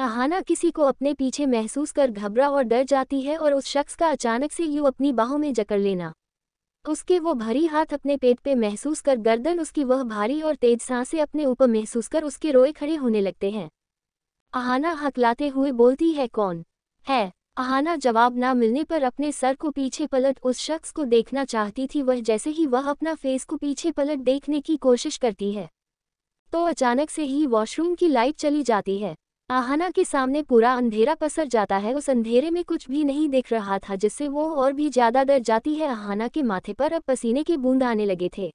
अहाना किसी को अपने पीछे महसूस कर घबरा और डर जाती है और उस शख्स का अचानक से यूँ अपनी बाहों में जकड़ लेना उसके वो भरी हाथ अपने पेट पे महसूस कर गर्दन उसकी वह भारी और तेज सांसें अपने ऊपर महसूस कर उसके रोए खड़े होने लगते हैं अहाना हकलाते हुए बोलती है कौन है अहाना जवाब ना मिलने पर अपने सर को पीछे पलट उस शख्स को देखना चाहती थी वह जैसे ही वह अपना फेस को पीछे पलट देखने की कोशिश करती है तो अचानक से ही वॉशरूम की लाइट चली जाती है आहाना के सामने पूरा अंधेरा पसर जाता है उस अंधेरे में कुछ भी नहीं दिख रहा था जिससे वो और भी ज्यादा डर जाती है आहाना के माथे पर अब पसीने के बूंद आने लगे थे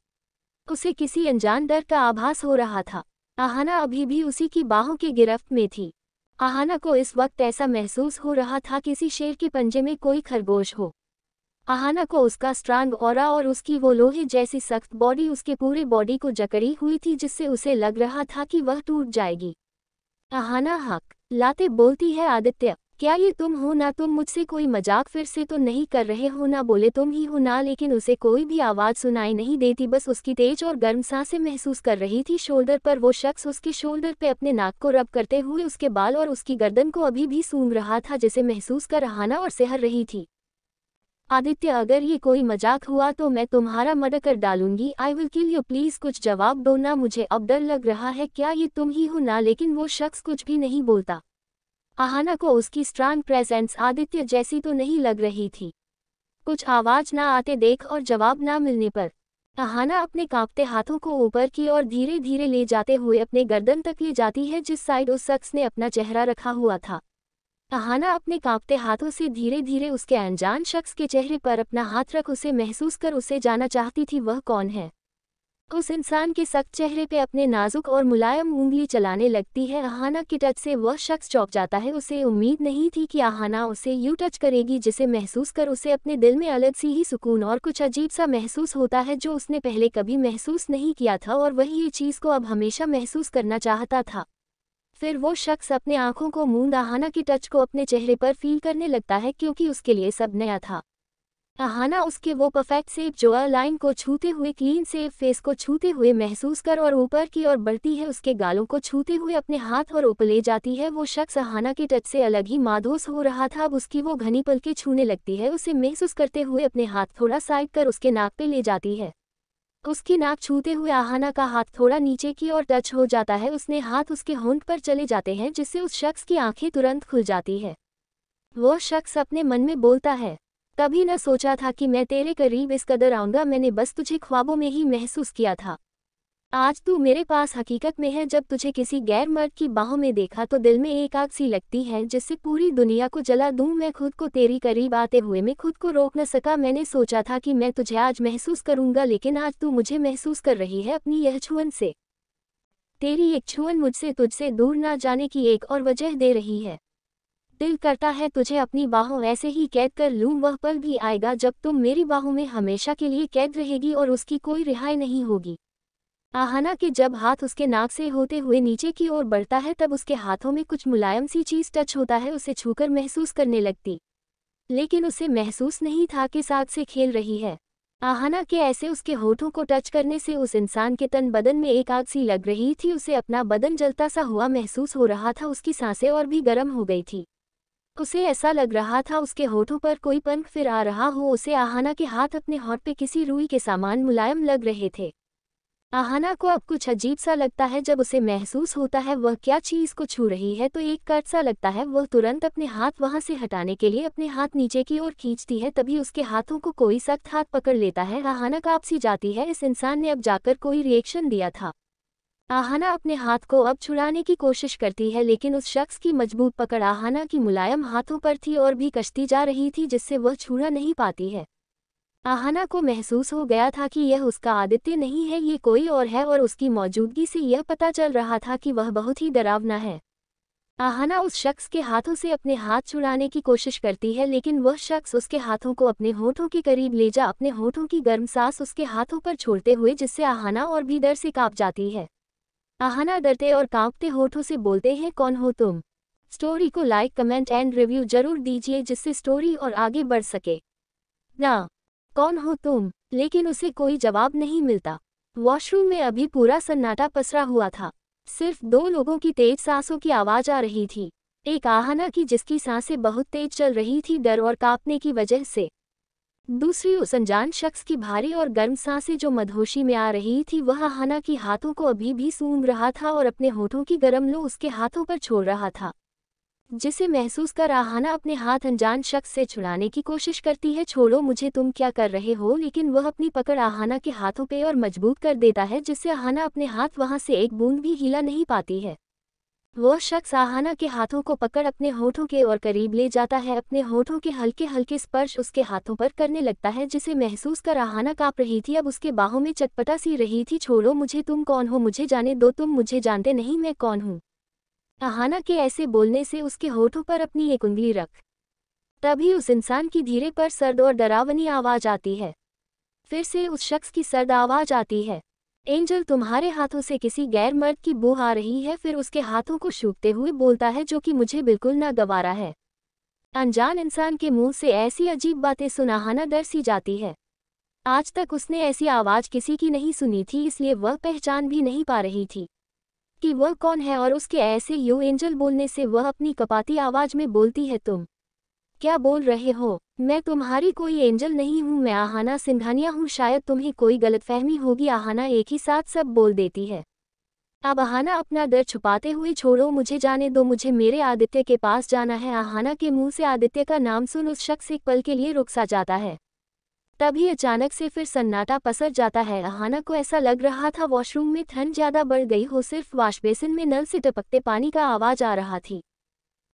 उसे किसी अनजान डर का आभास हो रहा था आहाना अभी भी उसी की बाहों की गिरफ्त में थी आहाना को इस वक्त ऐसा महसूस हो रहा था किसी शेर के पंजे में कोई खरगोश हो आहाना को उसका स्ट्रांग और और उसकी वो लोहे जैसी सख्त बॉडी उसके पूरे बॉडी को जकड़ी हुई थी जिससे उसे लग रहा था कि वह टूट जाएगी अहाना हक लाते बोलती है आदित्य क्या ये तुम हो ना तुम मुझसे कोई मजाक फिर से तो नहीं कर रहे हो ना बोले तुम ही हो ना लेकिन उसे कोई भी आवाज़ सुनाई नहीं देती बस उसकी तेज और गर्म सांसें महसूस कर रही थी शोल्डर पर वो शख्स उसके शोल्डर पे अपने नाक को रब करते हुए उसके बाल और उसकी गर्दन को अभी भी सूंघ रहा था जिसे महसूस कर रहाना और सहर रही थी आदित्य अगर ये कोई मजाक हुआ तो मैं तुम्हारा मर कर डालूंगी I will kill you please कुछ जवाब दो ना मुझे अब डर लग रहा है क्या ये तुम ही हो ना लेकिन वो शख्स कुछ भी नहीं बोलता आहाना को उसकी स्ट्रांग प्रेजेंस आदित्य जैसी तो नहीं लग रही थी कुछ आवाज ना आते देख और जवाब ना मिलने पर आहाना अपने कांपते हाथों को ऊपर की और धीरे धीरे ले जाते हुए अपने गर्दन तक ले जाती है जिस साइड उस शख्स ने अपना चेहरा रखा हुआ था अहाना अपने कांपते हाथों से धीरे धीरे उसके अनजान शख्स के चेहरे पर अपना हाथ रख उसे महसूस कर उसे जाना चाहती थी वह कौन है उस इंसान के सख्त चेहरे पे अपने नाजुक और मुलायम उंगली चलाने लगती है अहाना के टच से वह शख्स चौक जाता है उसे उम्मीद नहीं थी कि अहाना उसे यू टच करेगी जिसे महसूस कर उसे अपने दिल में अलग सी ही सुकून और कुछ अजीब सा महसूस होता है जो उसने पहले कभी महसूस नहीं किया था और वही ये चीज़ को अब हमेशा महसूस करना चाहता था फिर वो शख्स अपने आंखों को मूंद आहाना की टच को अपने चेहरे पर फील करने लगता है क्योंकि उसके लिए सब नया था आहाना उसके वो परफेक्ट सेब जो लाइन को छूते हुए क्लीन सेब फेस को छूते हुए महसूस कर और ऊपर की ओर बढ़ती है उसके गालों को छूते हुए अपने हाथ और ऊपर ले जाती है वो शख्स आहाना के टच से अलग ही माधोस हो रहा था अब उसकी वो घनी पलके छूने लगती है उसे महसूस करते हुए अपने हाथ थोड़ा साइड कर उसके नाक पे ले जाती है उसकी नाक छूते हुए आहाना का हाथ थोड़ा नीचे की ओर टच हो जाता है उसने हाथ उसके होंठ पर चले जाते हैं जिससे उस शख्स की आंखें तुरंत खुल जाती है वो शख्स अपने मन में बोलता है कभी न सोचा था कि मैं तेरे करीब इस कदर आऊंगा मैंने बस तुझे ख्वाबों में ही महसूस किया था आज तू मेरे पास हकीकत में है जब तुझे किसी गैर मर्द की बाहों में देखा तो दिल में एक आग सी लगती है जिससे पूरी दुनिया को जला दूं मैं खुद को तेरी करीब आते हुए मैं खुद को रोक न सका मैंने सोचा था कि मैं तुझे आज महसूस करूंगा लेकिन आज तू मुझे महसूस कर रही है अपनी यह छुअन से तेरी एक छुअन मुझसे तुझसे दूर ना जाने की एक और वजह दे रही है दिल करता है तुझे अपनी बाहों ऐसे ही कैद कर लूं वह पल भी आएगा जब तुम मेरी बाहों में हमेशा के लिए कैद रहेगी और उसकी कोई रिहाई नहीं होगी आहाना के जब हाथ उसके नाक से होते हुए नीचे की ओर बढ़ता है तब उसके हाथों में कुछ मुलायम सी चीज टच होता है उसे छूकर महसूस करने लगती लेकिन उसे महसूस नहीं था कि साग से खेल रही है आहाना के ऐसे उसके होठों को टच करने से उस इंसान के तन बदन में एक आग सी लग रही थी उसे अपना बदन जलता सा हुआ महसूस हो रहा था उसकी सांसें और भी गर्म हो गई थी उसे ऐसा लग रहा था उसके होठों पर कोई पंख फिर आ रहा हो उसे आहाना के हाथ अपने होठ पे किसी रूई के सामान मुलायम लग रहे थे आहाना को अब कुछ अजीब सा लगता है जब उसे महसूस होता है वह क्या चीज़ को छू रही है तो एक कट सा लगता है वह तुरंत अपने हाथ वहां से हटाने के लिए अपने हाथ नीचे की ओर खींचती है तभी उसके हाथों को कोई सख्त हाथ पकड़ लेता है आहाना आपसी जाती है इस इंसान ने अब जाकर कोई रिएक्शन दिया था आहाना अपने हाथ को अब छुड़ाने की कोशिश करती है लेकिन उस शख्स की मजबूत पकड़ आहाना की मुलायम हाथों पर थी और भी कश्ती जा रही थी जिससे वह छुड़ा नहीं पाती है आहाना को महसूस हो गया था कि यह उसका आदित्य नहीं है ये कोई और है और उसकी मौजूदगी से यह पता चल रहा था कि वह बहुत ही डरावना है आहाना उस शख्स के हाथों से अपने हाथ छुड़ाने की कोशिश करती है लेकिन वह शख्स उसके हाथों को अपने होठों के करीब ले जा अपने होठों की गर्म सांस उसके हाथों पर छोड़ते हुए जिससे आहाना और भी डर से कांप जाती है आहाना डरते और कांपते होठों से बोलते हैं कौन हो तुम स्टोरी को लाइक कमेंट एंड रिव्यू जरूर दीजिए जिससे स्टोरी और आगे बढ़ सके ना कौन हो तुम लेकिन उसे कोई जवाब नहीं मिलता वॉशरूम में अभी पूरा सन्नाटा पसरा हुआ था सिर्फ दो लोगों की तेज सांसों की आवाज आ रही थी एक आहना की जिसकी सांसें बहुत तेज चल रही थी डर और कांपने की वजह से दूसरी उस अनजान शख्स की भारी और गर्म सांसें जो मधोशी में आ रही थी वह आहना की हाथों को अभी भी सूंघ रहा था और अपने होठों की गर्म लो उसके हाथों पर छोड़ रहा था जिसे महसूस कर आहाना अपने हाथ अनजान शख्स से छुड़ाने की कोशिश करती है छोड़ो मुझे तुम क्या कर रहे हो लेकिन वह अपनी पकड़ आहाना के हाथों पे और मजबूत कर देता है जिससे आहाना अपने हाथ वहां से एक बूंद भी हिला नहीं पाती है वह शख्स आहाना के हाथों को पकड़ अपने होठों के और करीब ले जाता है अपने होठों के हल्के हल्के स्पर्श उसके हाथों पर करने लगता है जिसे महसूस कर आहाना काँप रही थी अब उसके बाहों में चटपटा सी रही थी छोड़ो मुझे तुम कौन हो मुझे जाने दो तुम मुझे जानते नहीं मैं कौन हूँ अहाना के ऐसे बोलने से उसके होठों पर अपनी एक उंगली रख तभी उस इंसान की धीरे पर सर्द और डरावनी आवाज आती है फिर से उस शख्स की सर्द आवाज आती है एंजल तुम्हारे हाथों से किसी गैर मर्द की बूह आ रही है फिर उसके हाथों को शूकते हुए बोलता है जो कि मुझे बिल्कुल ना गवारा है अनजान इंसान के मुंह से ऐसी अजीब बातें सुनाहाना डर सी जाती है आज तक उसने ऐसी आवाज़ किसी की नहीं सुनी थी इसलिए वह पहचान भी नहीं पा रही थी कि वह कौन है और उसके ऐसे यू एंजल बोलने से वह अपनी कपाती आवाज में बोलती है तुम क्या बोल रहे हो मैं तुम्हारी कोई एंजल नहीं हूँ मैं आहाना सिंधानिया हूँ शायद तुम्हें कोई गलतफहमी होगी आहाना एक ही साथ सब बोल देती है अब आहाना अपना डर छुपाते हुए छोड़ो मुझे जाने दो मुझे मेरे आदित्य के पास जाना है आहाना के मुंह से आदित्य का नाम सुन उस शख्स एक पल के लिए सा जाता है तभी अचानक से फिर सन्नाटा पसर जाता है अहाना को ऐसा लग रहा था वॉशरूम में ठंड ज्यादा बढ़ गई हो सिर्फ वाशबेसिन में नल से टपकते पानी का आवाज आ रहा थी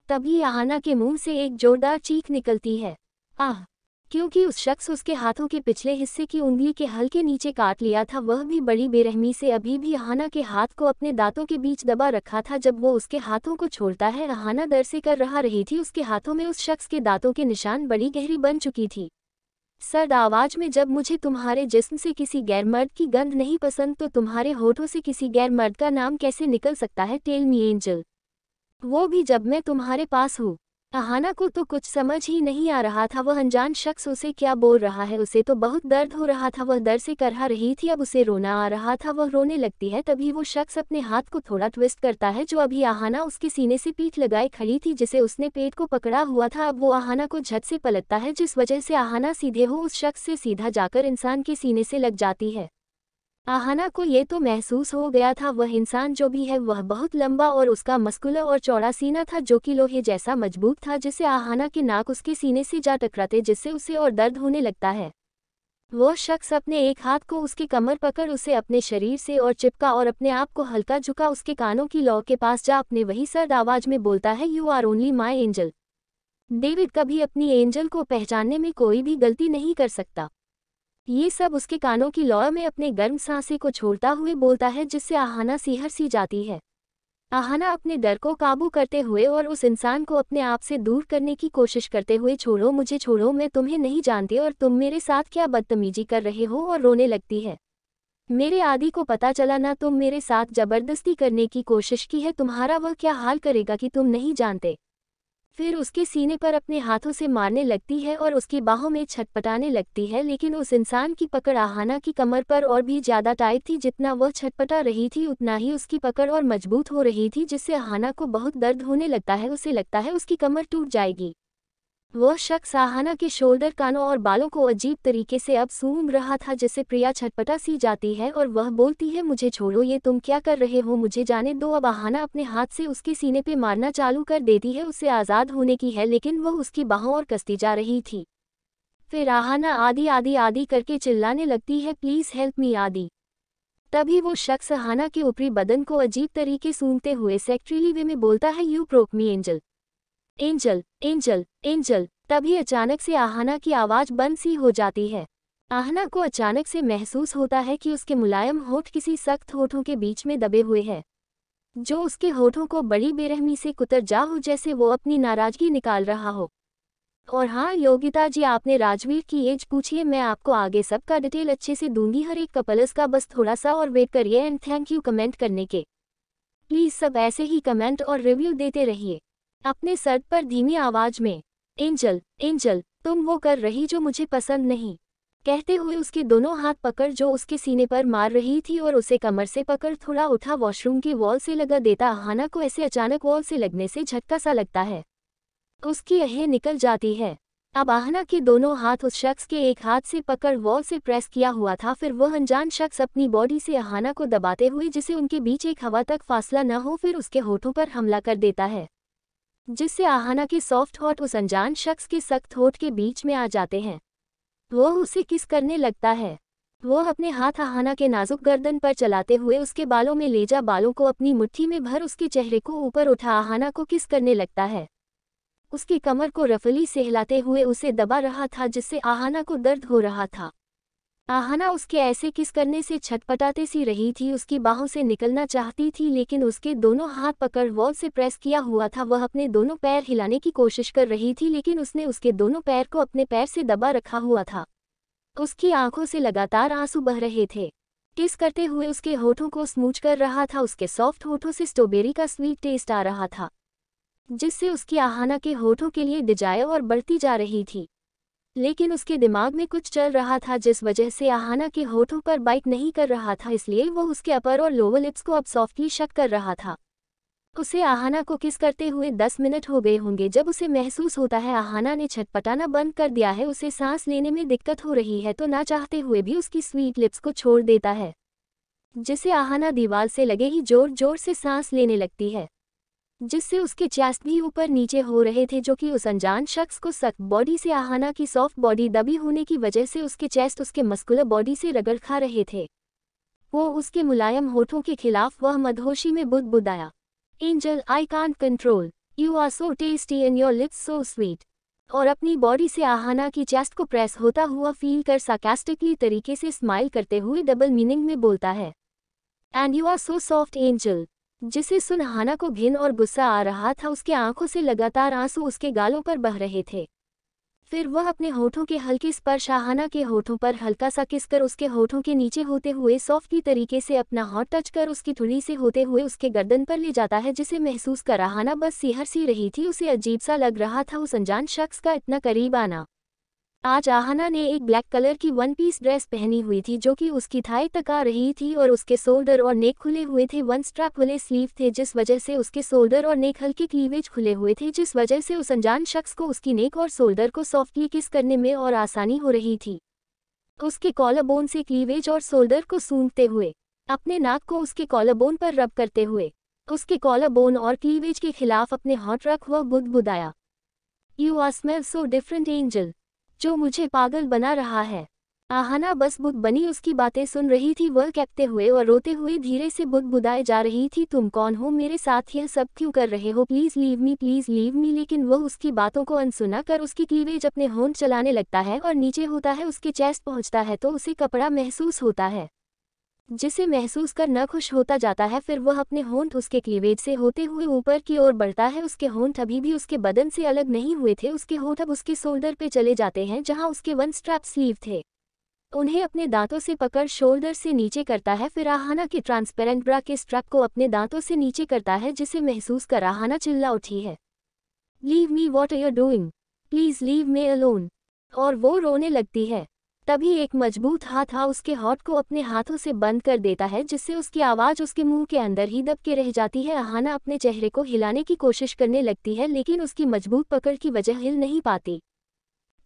तभी अहाना के मुंह से एक जोरदार चीख निकलती है आह क्योंकि उस शख्स उसके हाथों के पिछले हिस्से की उंगली के हल्के नीचे काट लिया था वह भी बड़ी बेरहमी से अभी भी अहाना के हाथ को अपने दांतों के बीच दबा रखा था जब वो उसके हाथों को छोड़ता है अहाना दर से कर रहा रही थी उसके हाथों में उस शख्स के दांतों के निशान बड़ी गहरी बन चुकी थी सर्द आवाज में जब मुझे तुम्हारे जिस्म से किसी गैर मर्द की गंध नहीं पसंद तो तुम्हारे होठों से किसी गैर मर्द का नाम कैसे निकल सकता है टेल मी एंजल वो भी जब मैं तुम्हारे पास हूँ अहाना को तो कुछ समझ ही नहीं आ रहा था वह अनजान शख्स उसे क्या बोल रहा है उसे तो बहुत दर्द हो रहा था वह दर से करहा रही थी अब उसे रोना आ रहा था वह रोने लगती है तभी वो शख्स अपने हाथ को थोड़ा ट्विस्ट करता है जो अभी आहाना उसके सीने से पीठ लगाए खड़ी थी जिसे उसने पेट को पकड़ा हुआ था अब वो आहाना को झट से पलटता है जिस वजह से आहाना सीधे हो उस शख्स से सीधा जाकर इंसान के सीने से लग जाती है आहाना को ये तो महसूस हो गया था वह इंसान जो भी है वह बहुत लंबा और उसका मस्कुलर और चौड़ा सीना था जो कि लोहे जैसा मजबूत था जिसे आहाना के नाक उसके सीने से जा टकराते जिससे उसे और दर्द होने लगता है वह शख्स अपने एक हाथ को उसकी कमर पकड़ उसे अपने शरीर से और चिपका और अपने आप को हल्का झुका उसके कानों की लौ के पास जा अपने वही सर्द आवाज में बोलता है you are only my angel David कभी अपनी एंजल को पहचानने में कोई भी गलती नहीं कर सकता ये सब उसके कानों की लौ में अपने गर्म सांसे को छोड़ता हुए बोलता है जिससे आहाना सीहर सी जाती है आहाना अपने डर को काबू करते हुए और उस इंसान को अपने आप से दूर करने की कोशिश करते हुए छोड़ो मुझे छोड़ो मैं तुम्हें नहीं जानती और तुम मेरे साथ क्या बदतमीजी कर रहे हो और रोने लगती है मेरे आदि को पता चला ना तुम मेरे साथ जबरदस्ती करने की कोशिश की है तुम्हारा वह क्या हाल करेगा कि तुम नहीं जानते फिर उसके सीने पर अपने हाथों से मारने लगती है और उसकी बाहों में छटपटाने लगती है लेकिन उस इंसान की पकड़ आहाना की कमर पर और भी ज़्यादा टाइट थी जितना वह छटपटा रही थी उतना ही उसकी पकड़ और मजबूत हो रही थी जिससे आहाना को बहुत दर्द होने लगता है उसे लगता है उसकी कमर टूट जाएगी वह शख्स आहाना के शोल्डर कानों और बालों को अजीब तरीके से अब सूंघ रहा था जिससे प्रिया छटपटा सी जाती है और वह बोलती है मुझे छोड़ो ये तुम क्या कर रहे हो मुझे जाने दो अब आहाना अपने हाथ से उसके सीने पे मारना चालू कर देती है उसे आज़ाद होने की है लेकिन वह उसकी बाहों और कसती जा रही थी फिर आहाना आदि आदि आदि करके चिल्लाने लगती है प्लीज़ हेल्प मी आदि तभी वो शख्स आहाना के ऊपरी बदन को अजीब तरीके सूंघते हुए सेक्ट्रीली वे में बोलता है you provoke me angel angel angel angel तभी अचानक से आहना की आवाज बंद सी हो जाती है आहना को अचानक से महसूस होता है कि उसके मुलायम होठ किसी सख्त होठों के बीच में दबे हुए हैं जो उसके होठों को बड़ी बेरहमी से कुतर जा हो जैसे वो अपनी नाराजगी निकाल रहा हो और हाँ योगिता जी आपने राजवीर की एज पूछिए मैं आपको आगे सबका डिटेल अच्छे से दूंगी हर एक कपलस का बस थोड़ा सा और वेट करिए एंड थैंक यू कमेंट करने के प्लीज़ सब ऐसे ही कमेंट और रिव्यू देते रहिए अपने सर पर धीमी आवाज में एंजल एंजल तुम वो कर रही जो मुझे पसंद नहीं कहते हुए उसके दोनों हाथ पकड़ जो उसके सीने पर मार रही थी और उसे कमर से पकड़ थोड़ा उठा वॉशरूम के वॉल से लगा देता हाना को ऐसे अचानक वॉल से लगने से झटका सा लगता है उसकी अहें निकल जाती है अब आहना के दोनों हाथ उस शख्स के एक हाथ से पकड़ वॉल से प्रेस किया हुआ था फिर वह अनजान शख्स अपनी बॉडी से अहाना को दबाते हुए जिसे उनके बीच एक हवा तक फासला न हो फिर उसके होठों पर हमला कर देता है जिससे आहाना के सॉफ्ट हॉट उस अनजान शख्स के सख्त होठ के बीच में आ जाते हैं वो उसे किस करने लगता है वो अपने हाथ आहाना के नाजुक गर्दन पर चलाते हुए उसके बालों में ले जा बालों को अपनी मुट्ठी में भर उसके चेहरे को ऊपर उठा आहाना को किस करने लगता है उसकी कमर को रफली सहलाते हुए उसे दबा रहा था जिससे आहाना को दर्द हो रहा था आहना उसके ऐसे किस करने से छटपटाते सी रही थी उसकी बाहों से निकलना चाहती थी लेकिन उसके दोनों हाथ पकड़ वॉल से प्रेस किया हुआ था वह अपने दोनों पैर हिलाने की कोशिश कर रही थी लेकिन उसने उसके दोनों पैर को अपने पैर से दबा रखा हुआ था उसकी आंखों से लगातार आंसू बह रहे थे किस करते हुए उसके होठों को स्मूच कर रहा था उसके सॉफ्ट होठों से स्ट्रॉबेरी का स्वीट टेस्ट आ रहा था जिससे उसकी आहाना के होठों के लिए डिजायर और बढ़ती जा रही थी लेकिन उसके दिमाग में कुछ चल रहा था जिस वजह से आहाना के होठों पर बाइक नहीं कर रहा था इसलिए वो उसके अपर और लोअर लिप्स को अब सॉफ्टली शक कर रहा था उसे आहाना को किस करते हुए दस मिनट हो गए होंगे जब उसे महसूस होता है आहाना ने छटपटाना बंद कर दिया है उसे सांस लेने में दिक्कत हो रही है तो ना चाहते हुए भी उसकी स्वीट लिप्स को छोड़ देता है जिसे आहाना दीवार से लगे ही जोर जोर से सांस लेने लगती है जिससे उसके चेस्ट भी ऊपर नीचे हो रहे थे जो कि उस अनजान शख्स को सख्त बॉडी से आहाना की सॉफ्ट बॉडी दबी होने की वजह से उसके चेस्ट उसके मस्कुलर बॉडी से रगड़ खा रहे थे वो उसके मुलायम होठों के खिलाफ वह मदहोशी में बुद बुदाया angel I can't control you are so tasty and your lips so sweet और अपनी बॉडी से आहाना की चेस्ट को प्रेस होता हुआ फील कर साकेस्टिकली तरीके से स्माइल करते हुए डबल मीनिंग में बोलता है and you are so soft angel जिसे सुन हाना को घिन और गुस्सा आ रहा था उसके आंखों से लगातार आंसू उसके गालों पर बह रहे थे फिर वह अपने होठों के हल्के स्पर्श हाना के होठों पर हल्का सा किस कर उसके होठों के नीचे होते हुए की तरीके से अपना हॉट टच कर उसकी थुड़ी से होते हुए उसके गर्दन पर ले जाता है जिसे महसूस कर आहाना बस सिहर सी रही थी उसे अजीब सा लग रहा था उस अनजान शख्स का इतना करीब आना आज आहना ने एक ब्लैक कलर की वन पीस ड्रेस पहनी हुई थी जो कि उसकी थाई तक आ रही थी और उसके शोल्डर और नेक खुले हुए थे वन स्ट्रैप वाले स्लीव थे जिस वजह से उसके शोल्डर और नेक हल्के क्लीवेज खुले हुए थे जिस वजह से उस अनजान शख्स को उसकी नेक और शोल्डर को सॉफ्टली किस करने में और आसानी हो रही थी उसके कॉलरबोन से क्लीवेज और शोल्डर को सूंघते हुए अपने नाक को उसके कॉलरबोन पर रब करते हुए उसके कॉलरबोन और क्लीवेज के खिलाफ अपने हॉट रख हुआ बुदाया you are smell so different angel जो मुझे पागल बना रहा है आहना बस बुद बनी उसकी बातें सुन रही थी वह कहते हुए और रोते हुए धीरे से बुद बुदाए जा रही थी तुम कौन हो मेरे साथ यह सब क्यों कर रहे हो please leave me please leave me लेकिन वह उसकी बातों को अनसुना कर उसकी क्लीवेज अपने होंठ चलाने लगता है और नीचे होता है उसके चेस्ट पहुंचता है तो उसे कपड़ा महसूस होता है जिसे महसूस कर न खुश होता जाता है फिर वह अपने होंठ उसके क्लीवेज से होते हुए ऊपर की ओर बढ़ता है उसके होंठ अभी भी उसके बदन से अलग नहीं हुए थे उसके होंठ अब उसके शोल्डर पे चले जाते हैं जहां उसके वन स्ट्रैप स्लीव थे उन्हें अपने दांतों से पकड़ शोल्डर से नीचे करता है फिर आहाना के ट्रांसपेरेंट ब्रा के स्ट्रैप को अपने दांतों से नीचे करता है जिसे महसूस कर आहाना चिल्ला उठी है leave me what are doing please leave me alone और वो रोने लगती है तभी एक मजबूत हाथ आ उसके हॉट को अपने हाथों से बंद कर देता है जिससे उसकी आवाज़ उसके मुंह के अंदर ही दब के रह जाती है अहाना अपने चेहरे को हिलाने की कोशिश करने लगती है लेकिन उसकी मजबूत पकड़ की वजह हिल नहीं पाती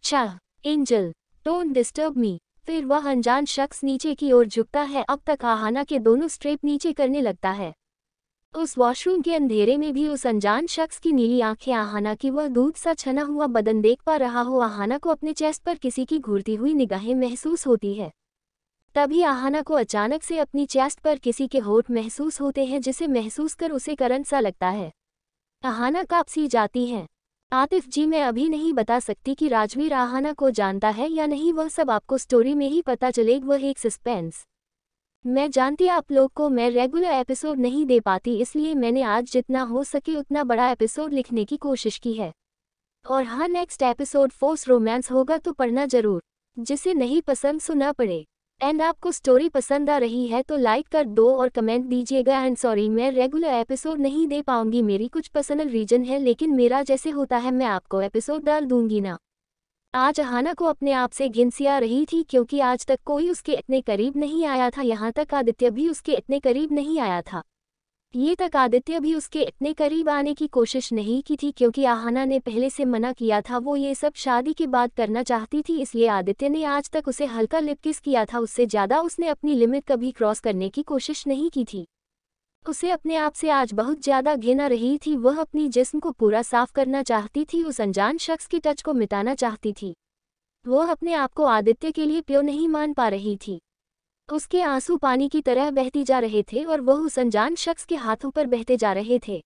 चाह अच्छा, एंजल डोंट डिस्टर्ब मी फिर वह अनजान शख्स नीचे की ओर झुकता है अब तक आहाना के दोनों स्ट्रेप नीचे करने लगता है उस वॉशरूम के अंधेरे में भी उस अनजान शख्स की नीली आंखें आहाना की वह दूध सा छना हुआ बदन देख पा रहा हो आहाना को अपने चेस्ट पर किसी की घूरती हुई निगाहें महसूस होती है तभी आहाना को अचानक से अपनी चेस्ट पर किसी के होठ महसूस होते हैं जिसे महसूस कर उसे करंट सा लगता है आहाना कापसी जाती हैं आतिफ जी मैं अभी नहीं बता सकती कि राजवीर आहाना को जानता है या नहीं वह सब आपको स्टोरी में ही पता चलेगा वह एक सस्पेंस मैं जानती आप लोग को मैं रेगुलर एपिसोड नहीं दे पाती इसलिए मैंने आज जितना हो सके उतना बड़ा एपिसोड लिखने की कोशिश की है और हाँ नेक्स्ट एपिसोड फोर्स रोमांस होगा तो पढ़ना जरूर जिसे नहीं पसंद सुना पड़े एंड आपको स्टोरी पसंद आ रही है तो लाइक कर दो और कमेंट दीजिएगा एंड सॉरी मैं रेगुलर एपिसोड नहीं दे पाऊंगी मेरी कुछ पर्सनल रीजन है लेकिन मेरा जैसे होता है मैं आपको एपिसोड डाल दूंगी ना आज हाना को अपने आप से घिनसिया रही थी क्योंकि आज तक कोई उसके इतने करीब नहीं आया था यहाँ तक आदित्य भी उसके इतने करीब नहीं आया था ये तक आदित्य भी उसके इतने करीब आने की कोशिश नहीं की थी क्योंकि आहाना ने पहले से मना किया था वो ये सब शादी के बाद करना चाहती थी इसलिए आदित्य ने आज तक उसे हल्का लिपकिस किया था उससे ज़्यादा उसने अपनी लिमिट कभी क्रॉस करने की कोशिश नहीं की थी उसे अपने आप से आज बहुत ज्यादा घिना रही थी वह अपनी जिस्म को पूरा साफ करना चाहती थी उस अनजान शख्स की टच को मिटाना चाहती थी वह अपने आप को आदित्य के लिए प्यो नहीं मान पा रही थी उसके आंसू पानी की तरह बहती जा रहे थे और वह उस अनजान शख्स के हाथों पर बहते जा रहे थे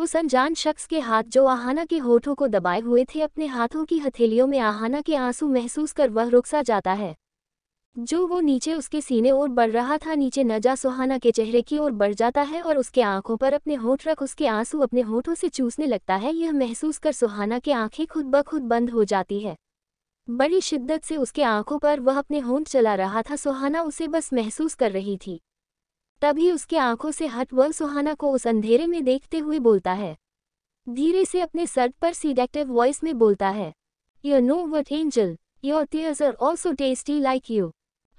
उस अनजान शख्स के हाथ जो आहाना के होठों को दबाए हुए थे अपने हाथों की हथेलियों में आहाना के आंसू महसूस कर वह रुकसा जाता है जो वो नीचे उसके सीने और बढ़ रहा था नीचे नजा सुहाना के चेहरे की ओर बढ़ जाता है और उसके आंखों पर अपने होठ रख उसके आंसू अपने होठों से चूसने लगता है यह महसूस कर सुहाना की आंखें खुद ब खुद बंद हो जाती है बड़ी शिद्दत से उसके आंखों पर वह अपने होंठ चला रहा था सुहाना उसे बस महसूस कर रही थी तभी उसके आंखों से हट वह सुहाना को उस अंधेरे में देखते हुए बोलता है धीरे से अपने सर पर सीडेक्टिव वॉइस में बोलता है you know what angel your tears are also tasty like you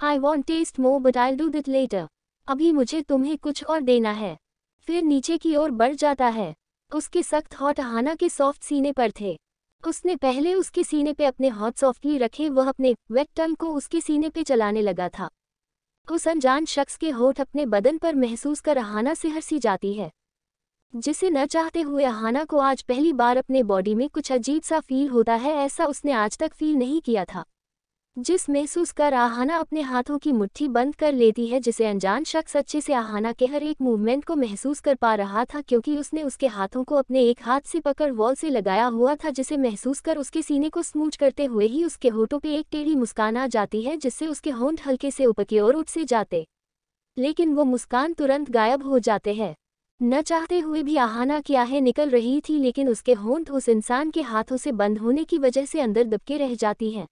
I want taste more but I do it later अभी मुझे तुम्हें कुछ और देना है फिर नीचे की ओर बढ़ जाता है उसके सख्त हॉट हाना के सॉफ्ट सीने पर थे उसने पहले उसके सीने पे अपने हॉट सॉफ्टली रखे वह अपने वेट टंग को उसके सीने पे चलाने लगा था उस अनजान शख्स के होठ अपने बदन पर महसूस कर हाना से हंसी जाती है जिसे न चाहते हुए हाना को आज पहली बार अपने बॉडी में कुछ अजीब सा फील होता है ऐसा उसने आज तक फील नहीं किया था जिस महसूस कर आहाना अपने हाथों की मुट्ठी बंद कर लेती है जिसे अनजान शख्स अच्छे से आहाना के हर एक मूवमेंट को महसूस कर पा रहा था क्योंकि उसने उसके हाथों को अपने एक हाथ से पकड़ वॉल से लगाया हुआ था जिसे महसूस कर उसके सीने को स्मूच करते हुए ही उसके होठों पे एक टेढ़ी मुस्कान आ जाती है जिससे उसके होंठ हल्के से ऊपर की ओर उठ से जाते लेकिन वो मुस्कान तुरंत गायब हो जाते हैं न चाहते हुए भी आहाना की आहें निकल रही थी लेकिन उसके होंठ उस इंसान के हाथों से बंद होने की वजह से अंदर दबके रह जाती हैं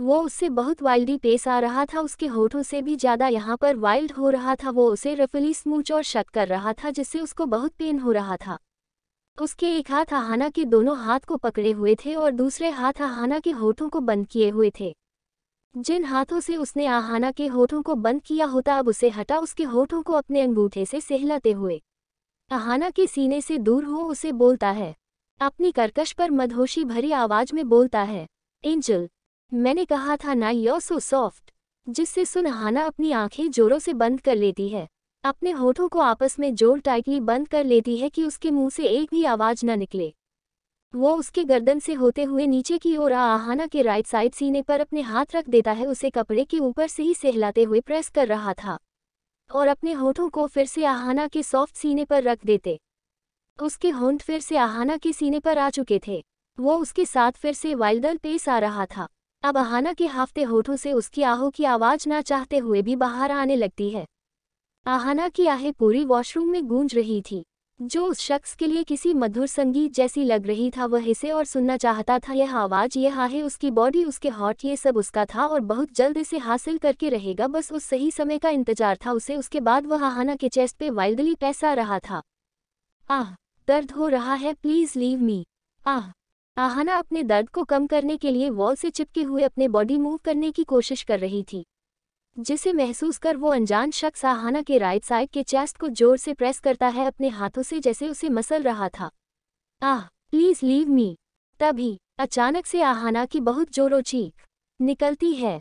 वो उससे बहुत वाइल्डी पेश आ रहा था उसके होठों से भी ज़्यादा यहाँ पर वाइल्ड हो रहा था वो उसे रफली स्मूच और शक कर रहा था जिससे उसको बहुत पेन हो रहा था उसके एक हाथ आहाना के दोनों हाथ को पकड़े हुए थे और दूसरे हाथ आहाना के होठों को बंद किए हुए थे जिन हाथों से उसने आहाना के होठों को बंद किया होता अब उसे हटा उसके होठों को अपने अंगूठे से सहलाते हुए आहाना के सीने से दूर हो उसे बोलता है अपनी करकश पर मदहोशी भरी आवाज में बोलता है एंजल मैंने कहा था ना यो सो सॉफ्ट जिससे सुनहाना अपनी आंखें जोरों से बंद कर लेती है अपने होठों को आपस में जोर टाइटली बंद कर लेती है कि उसके मुंह से एक भी आवाज न निकले वो उसके गर्दन से होते हुए नीचे की ओर आहाना के राइट साइड सीने पर अपने हाथ रख देता है उसे कपड़े के ऊपर से ही सहलाते हुए प्रेस कर रहा था और अपने होठों को फिर से आहाना के सॉफ्ट सीने पर रख देते उसके होंठ फिर से आहाना के सीने पर आ चुके थे वो उसके साथ फिर से वाइल्डर पेस आ रहा था अब आहाना के हाफते होठों से उसकी आहों की आवाज़ ना चाहते हुए भी बाहर आने लगती है आहाना की आहें पूरी वॉशरूम में गूंज रही थी जो उस शख्स के लिए किसी मधुर संगीत जैसी लग रही था वह इसे और सुनना चाहता था यह आवाज़ यह आहे उसकी बॉडी उसके हॉट ये सब उसका था और बहुत जल्द इसे हासिल करके रहेगा बस उस सही समय का इंतजार था उसे उसके बाद वह आहाना के चेस्ट पे वाइल्डली पैसा रहा था आह दर्द हो रहा है प्लीज़ लीव मी आह आहाना अपने दर्द को कम करने के लिए वॉल से चिपके हुए अपने बॉडी मूव करने की कोशिश कर रही थी जिसे महसूस कर वो अनजान शख्स आहाना के राइट साइड के चेस्ट को जोर से प्रेस करता है अपने हाथों से जैसे उसे मसल रहा था आह प्लीज लीव मी तभी अचानक से आहाना की बहुत जोरों चीख निकलती है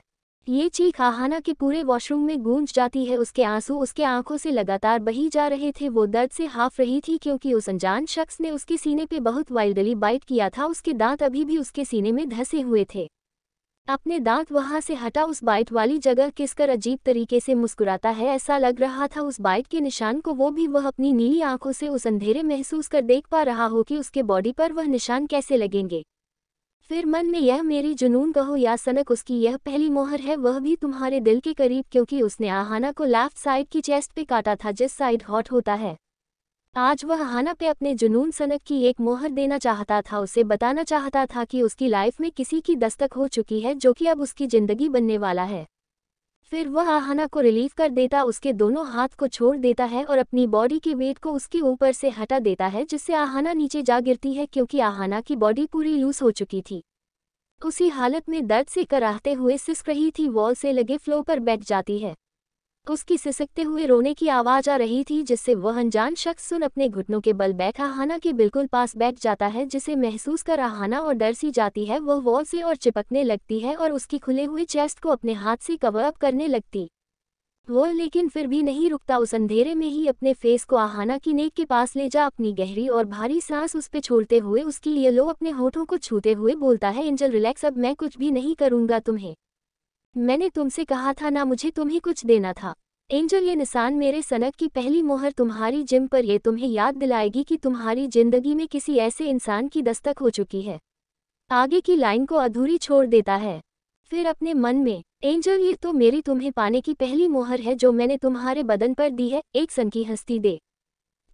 ये चीख आहाना के पूरे वॉशरूम में गूंज जाती है उसके आंसू उसके आंखों से लगातार बही जा रहे थे वो दर्द से हाफ रही थी क्योंकि उस अनजान शख्स ने उसके सीने पे बहुत वाइल्डली बाइट किया था उसके दांत अभी भी उसके सीने में धसे हुए थे अपने दांत वहां से हटा उस बाइट वाली जगह किसकर अजीब तरीके से मुस्कुराता है ऐसा लग रहा था उस बाइट के निशान को वो भी वह अपनी नीली आंखों से उस अंधेरे महसूस कर देख पा रहा हो कि उसके बॉडी पर वह निशान कैसे लगेंगे फिर मन में यह मेरे जुनून कहो या सनक उसकी यह पहली मोहर है वह भी तुम्हारे दिल के करीब क्योंकि उसने आहाना को लेफ्ट साइड की चेस्ट पे काटा था जिस साइड हॉट होता है आज वह हाना पे अपने जुनून सनक की एक मोहर देना चाहता था उसे बताना चाहता था कि उसकी लाइफ में किसी की दस्तक हो चुकी है जो कि अब उसकी ज़िंदगी बनने वाला है फिर वह आहना को रिलीव कर देता उसके दोनों हाथ को छोड़ देता है और अपनी बॉडी के वेट को उसके ऊपर से हटा देता है जिससे आहना नीचे जा गिरती है क्योंकि आहना की बॉडी पूरी लूज हो चुकी थी उसी हालत में दर्द से कराहते हुए सिस्क रही थी वॉल से लगे फ्लो पर बैठ जाती है उसकी सिसकते हुए रोने की आवाज़ आ रही थी जिससे वह अनजान शख्स सुन अपने घुटनों के बल बैठा हाना के बिल्कुल पास बैठ जाता है जिसे महसूस कर हाना और डर सी जाती है वह वॉल से और चिपकने लगती है और उसकी खुले हुए चेस्ट को अपने हाथ से कवर अप करने लगती वो लेकिन फिर भी नहीं रुकता उस अंधेरे में ही अपने फेस को आहाना की नेक के पास ले जा अपनी गहरी और भारी सांस उस पर छोड़ते हुए उसकी लो अपने होठों को छूते हुए बोलता है एंजल रिलैक्स अब मैं कुछ भी नहीं करूँगा तुम्हें मैंने तुमसे कहा था ना मुझे तुम्हें कुछ देना था एंजल ये निशान मेरे सनक की पहली मोहर तुम्हारी जिम पर ये तुम्हें याद दिलाएगी कि तुम्हारी जिंदगी में किसी ऐसे इंसान की दस्तक हो चुकी है आगे की लाइन को अधूरी छोड़ देता है फिर अपने मन में एंजल ये तो मेरी तुम्हें पाने की पहली मोहर है जो मैंने तुम्हारे बदन पर दी है एक सन की हस्ती दे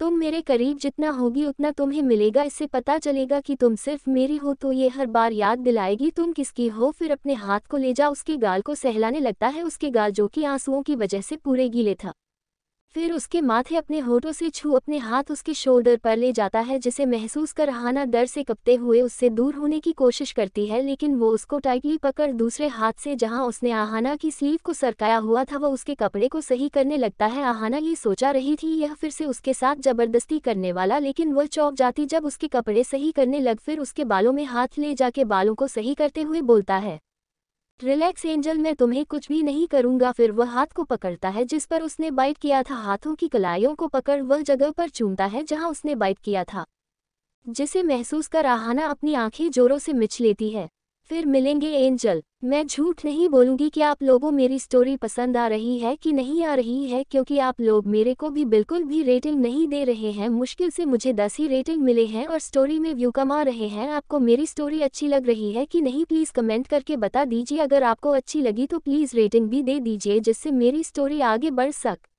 तुम मेरे करीब जितना होगी उतना तुम्हें मिलेगा इससे पता चलेगा कि तुम सिर्फ मेरी हो तो ये हर बार याद दिलाएगी तुम किसकी हो फिर अपने हाथ को ले जा उसके गाल को सहलाने लगता है उसके गाल जो कि आंसुओं की वजह से पूरे गीले था फिर उसके माथे अपने होठों से छू अपने हाथ उसके शोल्डर पर ले जाता है जिसे महसूस कर हाना डर से कपते हुए उससे दूर होने की कोशिश करती है लेकिन वो उसको टाइटली पकड़ दूसरे हाथ से जहां उसने आहाना की स्लीव को सरकाया हुआ था वह उसके कपड़े को सही करने लगता है आहाना ये सोचा रही थी यह फिर से उसके साथ जबरदस्ती करने वाला लेकिन वह चौंक जाती जब उसके कपड़े सही करने लग फिर उसके बालों में हाथ ले जाके बालों को सही करते हुए बोलता है रिलैक्स एंजल मैं तुम्हें कुछ भी नहीं करूंगा फिर वह हाथ को पकड़ता है जिस पर उसने बाइट किया था हाथों की कलाइयों को पकड़ वह जगह पर चूमता है जहां उसने बाइट किया था जिसे महसूस कर आहाना अपनी आंखें जोरों से मिच लेती है फिर मिलेंगे एंजल मैं झूठ नहीं बोलूंगी कि आप लोगों मेरी स्टोरी पसंद आ रही है कि नहीं आ रही है क्योंकि आप लोग मेरे को भी बिल्कुल भी रेटिंग नहीं दे रहे हैं मुश्किल से मुझे दस ही रेटिंग मिले हैं और स्टोरी में व्यू कम आ रहे हैं आपको मेरी स्टोरी अच्छी लग रही है कि नहीं प्लीज़ कमेंट करके बता दीजिए अगर आपको अच्छी लगी तो प्लीज़ रेटिंग भी दे दीजिए जिससे मेरी स्टोरी आगे बढ़ सक